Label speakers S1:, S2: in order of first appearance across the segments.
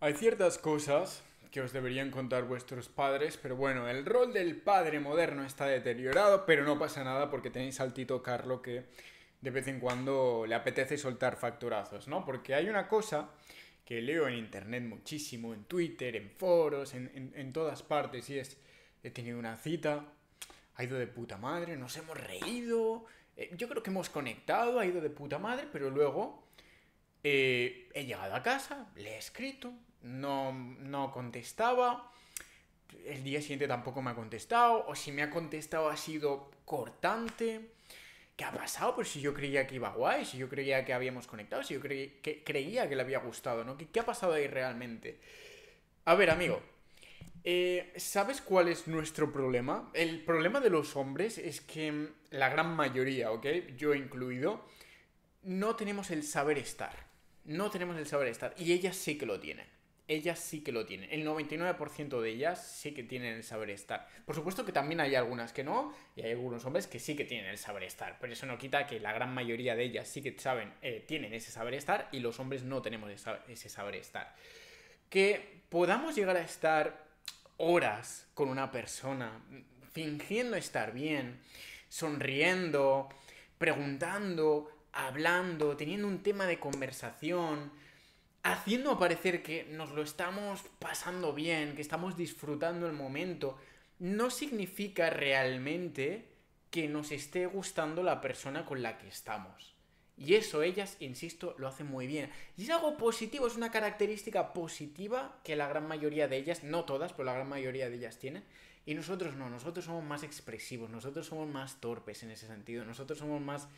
S1: Hay ciertas cosas que os deberían contar vuestros padres, pero bueno, el rol del padre moderno está deteriorado, pero no pasa nada porque tenéis al Tito Carlo que de vez en cuando le apetece soltar facturazos, ¿no? Porque hay una cosa que leo en internet muchísimo, en Twitter, en foros, en, todas partes, y es, he tenido una cita, ha ido de puta madre, nos hemos reído, eh, yo creo que hemos conectado, ha ido de puta madre, pero luego eh, he llegado a casa, le he escrito, no, no contestaba, el día siguiente tampoco me ha contestado, o si me ha contestado ha sido cortante. ¿Qué ha pasado? Pues si yo creía que iba guay, si yo creía que habíamos conectado, si yo que, creía que le había gustado, ¿no? ¿Qué, ha pasado ahí realmente? A ver, amigo, eh, ¿sabes cuál es nuestro problema? El problema de los hombres es que la gran mayoría, ¿ok? Yo incluido, no tenemos el saber estar. No tenemos el saber estar. Y ella sí que lo tiene ellas sí que lo tienen. El 99% de ellas sí que tienen el saber estar. Por supuesto que también hay algunas que no, y hay algunos hombres que sí que tienen el saber estar, pero eso no quita que la gran mayoría de ellas sí que saben, eh, tienen ese saber estar y los hombres no tenemos ese saber estar. Que podamos llegar a estar horas con una persona, fingiendo estar bien, sonriendo, preguntando, hablando, teniendo un tema de conversación, haciendo parecer que nos lo estamos pasando bien, que estamos disfrutando el momento, no significa realmente que nos esté gustando la persona con la que estamos. Y eso ellas, insisto, lo hacen muy bien. Y es algo positivo, es una característica positiva que la gran mayoría de ellas, no todas, pero la gran mayoría de ellas tienen. Y nosotros no, nosotros somos más expresivos, nosotros somos más torpes en ese sentido, nosotros somos más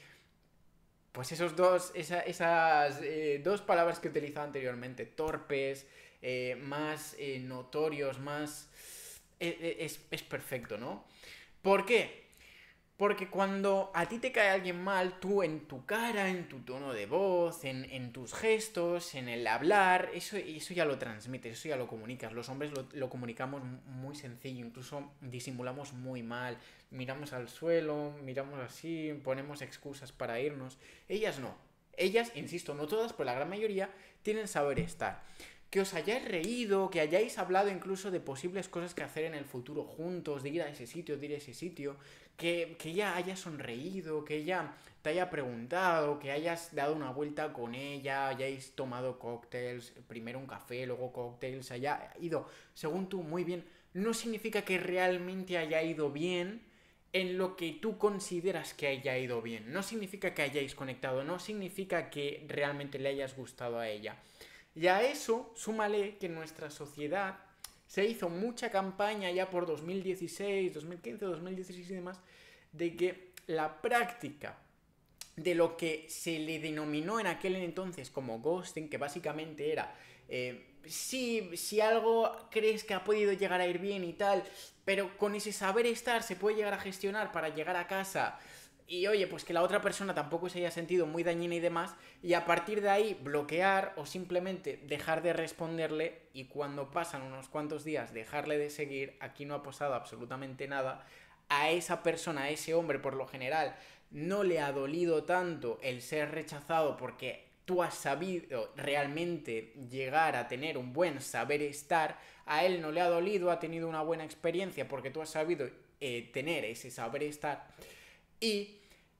S1: pues esos dos, esas eh, dos palabras que he utilizado anteriormente, torpes, eh, más eh, notorios, más... Es, es, perfecto, ¿no? ¿Por qué? Porque cuando a ti te cae alguien mal, tú en tu cara, en tu tono de voz, en, tus gestos, en el hablar, eso, eso ya lo transmites, eso ya lo comunicas. Los hombres lo, lo, comunicamos muy sencillo, incluso disimulamos muy mal. Miramos al suelo, miramos así, ponemos excusas para irnos. Ellas no. Ellas, insisto, no todas, pero la gran mayoría, tienen saber estar que os hayáis reído, que hayáis hablado incluso de posibles cosas que hacer en el futuro juntos, de ir a ese sitio, de ir a ese sitio, que, que ella haya sonreído, que ella te haya preguntado, que hayas dado una vuelta con ella, hayáis tomado cócteles, primero un café, luego cócteles, haya ido, según tú, muy bien, no significa que realmente haya ido bien, en lo que tú consideras que haya ido bien. No significa que hayáis conectado, no significa que realmente le hayas gustado a ella. Y a eso, súmale que en nuestra sociedad se hizo mucha campaña ya por 2016, 2015, 2016 y demás, de que la práctica de lo que se le denominó en aquel entonces como ghosting, que básicamente era, eh, si algo crees que ha podido llegar a ir bien y tal, pero con ese saber estar se puede llegar a gestionar para llegar a casa y oye, pues que la otra persona tampoco se haya sentido muy dañina y demás, y a partir de ahí bloquear o simplemente dejar de responderle y cuando pasan unos cuantos días dejarle de seguir, aquí no ha pasado absolutamente nada, a esa persona, a ese hombre por lo general, no le ha dolido tanto el ser rechazado porque tú has sabido realmente llegar a tener un buen saber estar, a él no le ha dolido, ha tenido una buena experiencia porque tú has sabido eh, tener ese saber estar y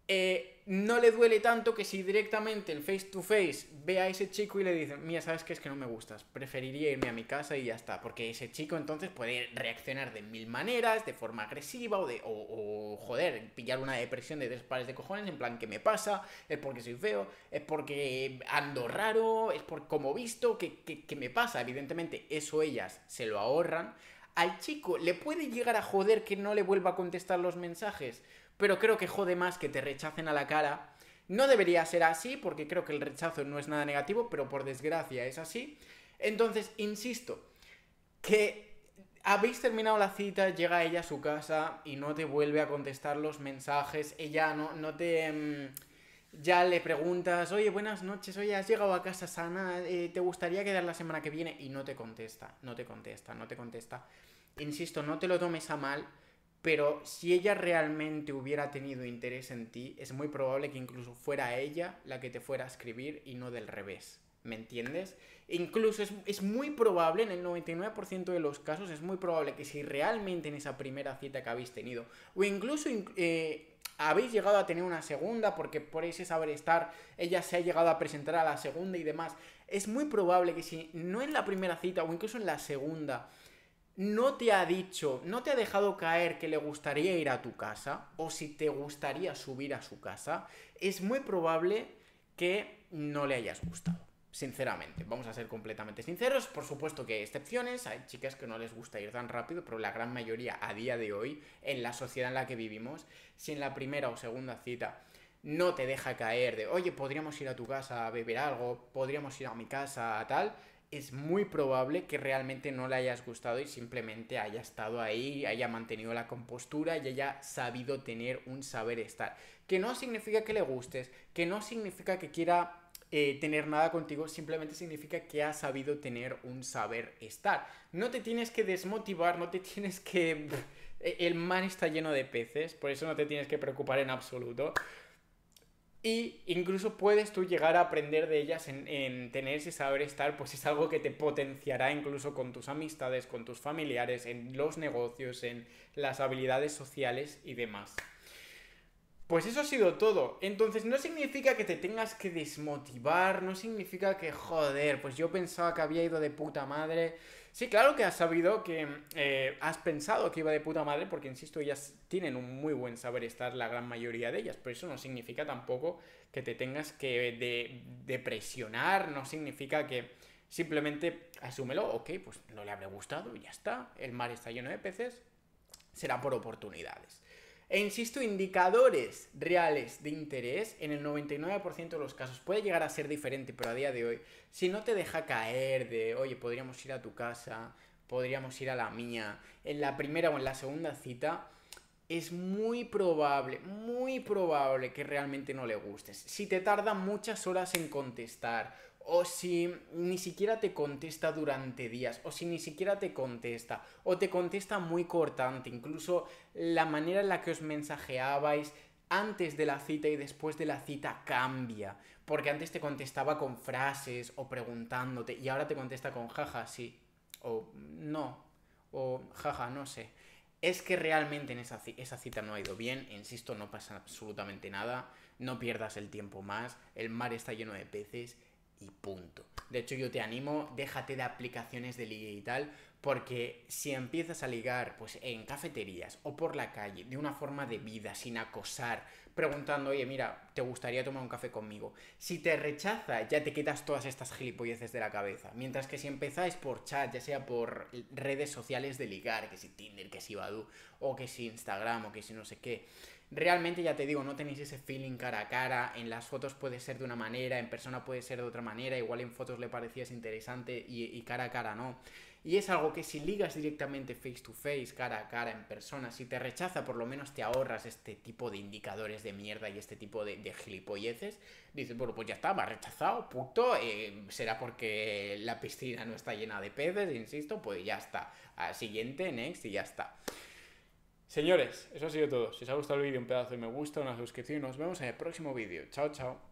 S1: eh, no le duele tanto que si directamente el face to face ve a ese chico y le dice, mira, sabes qué? es que no me gustas, preferiría irme a mi casa y ya está, porque ese chico entonces puede reaccionar de mil maneras, de forma agresiva o de, o, joder, pillar una depresión de tres pares de cojones, en plan, ¿qué me pasa? ¿Es porque soy feo? ¿Es porque ando raro? ¿Es por como visto? ¿Qué, qué me pasa? Evidentemente, eso ellas se lo ahorran al chico le puede llegar a joder que no le vuelva a contestar los mensajes, pero creo que jode más que te rechacen a la cara. No debería ser así, porque creo que el rechazo no es nada negativo, pero por desgracia es así. Entonces, insisto, que habéis terminado la cita, llega ella a su casa y no te vuelve a contestar los mensajes, ella no, no te... Mm, ya le preguntas, oye, buenas noches, oye, has llegado a casa sana, eh, ¿te gustaría quedar la semana que viene? Y no te contesta, no te contesta, no te contesta. Insisto, no te lo tomes a mal, pero si ella realmente hubiera tenido interés en ti, es muy probable que incluso fuera ella la que te fuera a escribir y no del revés. ¿Me entiendes? Incluso es, muy probable, en el 99% de los casos, es muy probable que si realmente en esa primera cita que habéis tenido, o incluso eh, habéis llegado a tener una segunda, porque por ese saber estar ella se ha llegado a presentar a la segunda y demás, es muy probable que si no en la primera cita o incluso en la segunda no te ha dicho, no te ha dejado caer que le gustaría ir a tu casa o si te gustaría subir a su casa, es muy probable que no le hayas gustado. Sinceramente, vamos a ser completamente sinceros. Por supuesto que hay excepciones, hay chicas que no les gusta ir tan rápido, pero la gran mayoría a día de hoy, en la sociedad en la que vivimos, si en la primera o segunda cita no te deja caer de, oye, podríamos ir a tu casa a beber algo, podríamos ir a mi casa, a tal, es muy probable que realmente no le hayas gustado y simplemente haya estado ahí, haya mantenido la compostura y haya sabido tener un saber estar. Que no significa que le gustes, que no significa que quiera eh, tener nada contigo simplemente significa que has sabido tener un saber estar. No te tienes que desmotivar, no te tienes que... E-, el mar está lleno de peces, por eso no te tienes que preocupar en absoluto. Y incluso puedes tú llegar a aprender de ellas en tener ese saber estar, pues es algo que te potenciará incluso con tus amistades, con tus familiares, en los negocios, en las habilidades sociales y demás. Pues eso ha sido todo. Entonces no significa que te tengas que desmotivar, no significa que, joder, pues yo pensaba que había ido de puta madre. Sí, claro que has sabido que eh, has pensado que iba de puta madre, porque insisto, ellas tienen un muy buen saber estar la gran mayoría de ellas, pero eso no significa tampoco que te tengas que depresionar, no significa que simplemente asúmelo, ok, pues no le habré gustado y ya está. El mar está lleno de peces, será por oportunidades. E insisto, indicadores reales de interés en el 99% de los casos. Puede llegar a ser diferente, pero a día de hoy, si no te deja caer de, oye, podríamos ir a tu casa, podríamos ir a la mía, en la primera o en la segunda cita, es muy probable, muy probable que realmente no le gustes. Si te tarda muchas horas en contestar o si ni siquiera te contesta durante días, o si ni siquiera te contesta, o te contesta muy cortante, incluso la manera en la que os mensajeabais antes de la cita y después de la cita cambia, porque antes te contestaba con frases o preguntándote, y ahora te contesta con jaja, sí, o no, o jaja, no sé. Es que realmente en esa, esa cita no ha ido bien, insisto, no pasa absolutamente nada, no pierdas el tiempo más, el mar está lleno de peces, y punto. De hecho, yo te animo, déjate de aplicaciones de ligue y tal, porque si empiezas a ligar pues en cafeterías o por la calle, de una forma de vida, sin acosar, preguntando, oye, mira, ¿te gustaría tomar un café conmigo? Si te rechaza, ya te quitas todas estas gilipolleces de la cabeza. Mientras que si empezáis por chat, ya sea por redes sociales de ligar, que si Tinder, que si Badu, o que si Instagram, o que si no sé qué, Realmente ya te digo, no tenéis ese feeling cara a cara, en las fotos puede ser de una manera, en persona puede ser de otra manera, igual en fotos le parecías interesante y, cara a cara no. Y es algo que si ligas directamente face to face, cara a cara, en persona, si te rechaza, por lo menos te ahorras este tipo de indicadores de mierda y este tipo de, gilipolleces. Dices, bueno, pues ya está, me rechazado, punto. Eh, será porque la piscina no está llena de peces, insisto, pues ya está. Al ah, siguiente, next y ya está. Señores, eso ha sido todo. Si os ha gustado el vídeo, un pedazo de me gusta, una suscripción nos vemos en el próximo vídeo. Chao, chao.